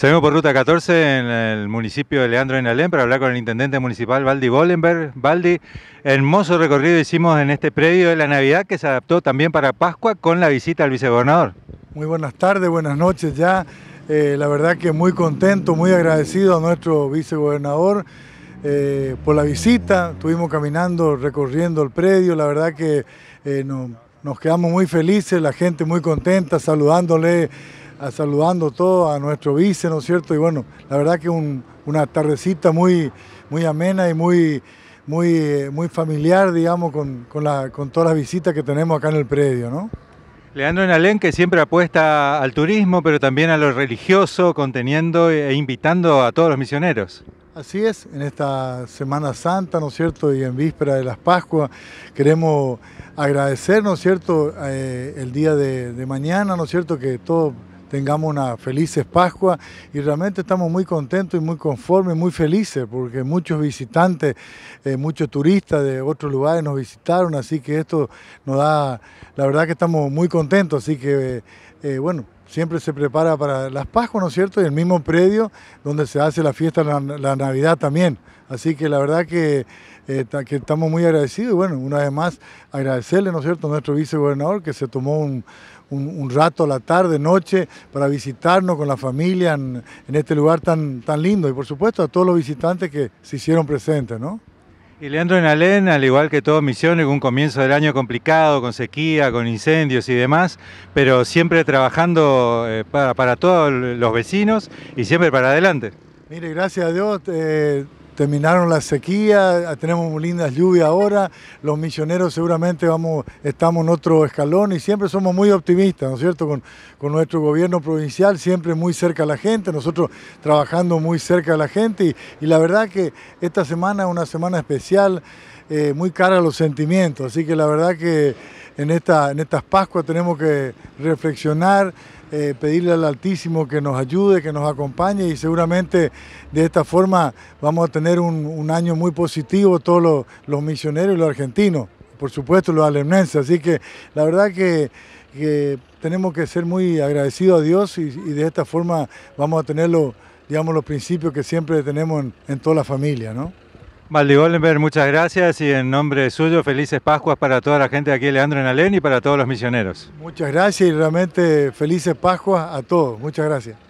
Seguimos por ruta 14 en el municipio de Leandro en para hablar con el intendente municipal Valdi Bollenberg. Valdi, hermoso recorrido hicimos en este predio de la Navidad que se adaptó también para Pascua con la visita al vicegobernador. Muy buenas tardes, buenas noches ya. Eh, la verdad que muy contento, muy agradecido a nuestro vicegobernador eh, por la visita. Estuvimos caminando, recorriendo el predio. La verdad que eh, nos quedamos muy felices, la gente muy contenta, saludándole saludando todo a nuestro vice, ¿no es cierto? Y bueno, la verdad que una tardecita muy, muy amena y muy, muy, eh, muy familiar, digamos, con, la, con todas las visitas que tenemos acá en el predio, ¿no? Leandro alen que siempre apuesta al turismo, pero también a lo religioso, conteniendo e invitando a todos los misioneros. Así es, en esta Semana Santa, ¿no es cierto? Y en víspera de las Pascuas, queremos agradecer, ¿no es cierto?, eh, el día de mañana, ¿no es cierto?, que todo tengamos una feliz Pascua y realmente estamos muy contentos y muy conformes, muy felices porque muchos visitantes, eh, muchos turistas de otros lugares nos visitaron, así que esto nos da, la verdad que estamos muy contentos, así que... Eh, eh, bueno, siempre se prepara para las Pascuas, ¿no es cierto? Y el mismo predio donde se hace la fiesta, la, la Navidad también. Así que la verdad que, eh, que, estamos muy agradecidos y bueno, una vez más agradecerle, ¿no es cierto?, a nuestro vicegobernador que se tomó un, rato la tarde, noche, para visitarnos con la familia en, este lugar tan, tan lindo y por supuesto a todos los visitantes que se hicieron presentes, ¿no? Y Leandro Alén, al igual que todo Misiones, un comienzo del año complicado, con sequía, con incendios y demás, pero siempre trabajando eh, para, todos los vecinos y siempre para adelante. Mire, gracias a Dios, eh, terminaron la sequía, ah, tenemos lindas lluvias ahora, los misioneros seguramente vamos, estamos en otro escalón y siempre somos muy optimistas, ¿no es cierto?, con, nuestro gobierno provincial, siempre muy cerca a la gente, nosotros trabajando muy cerca a la gente y, la verdad que esta semana es una semana especial, eh, muy cara a los sentimientos, así que la verdad que en, esta, en estas Pascuas tenemos que reflexionar, eh, pedirle al Altísimo que nos ayude, que nos acompañe y seguramente de esta forma vamos a tener un, año muy positivo todos los, misioneros y los argentinos, por supuesto los alemnenses, así que la verdad que, que tenemos que ser muy agradecidos a Dios y, de esta forma vamos a tener los, digamos, los principios que siempre tenemos en, toda la familia. Valdi Goldenberg, muchas gracias y en nombre suyo, felices Pascuas para toda la gente de aquí, Leandro en Alén y para todos los misioneros. Muchas gracias y realmente felices Pascuas a todos. Muchas gracias.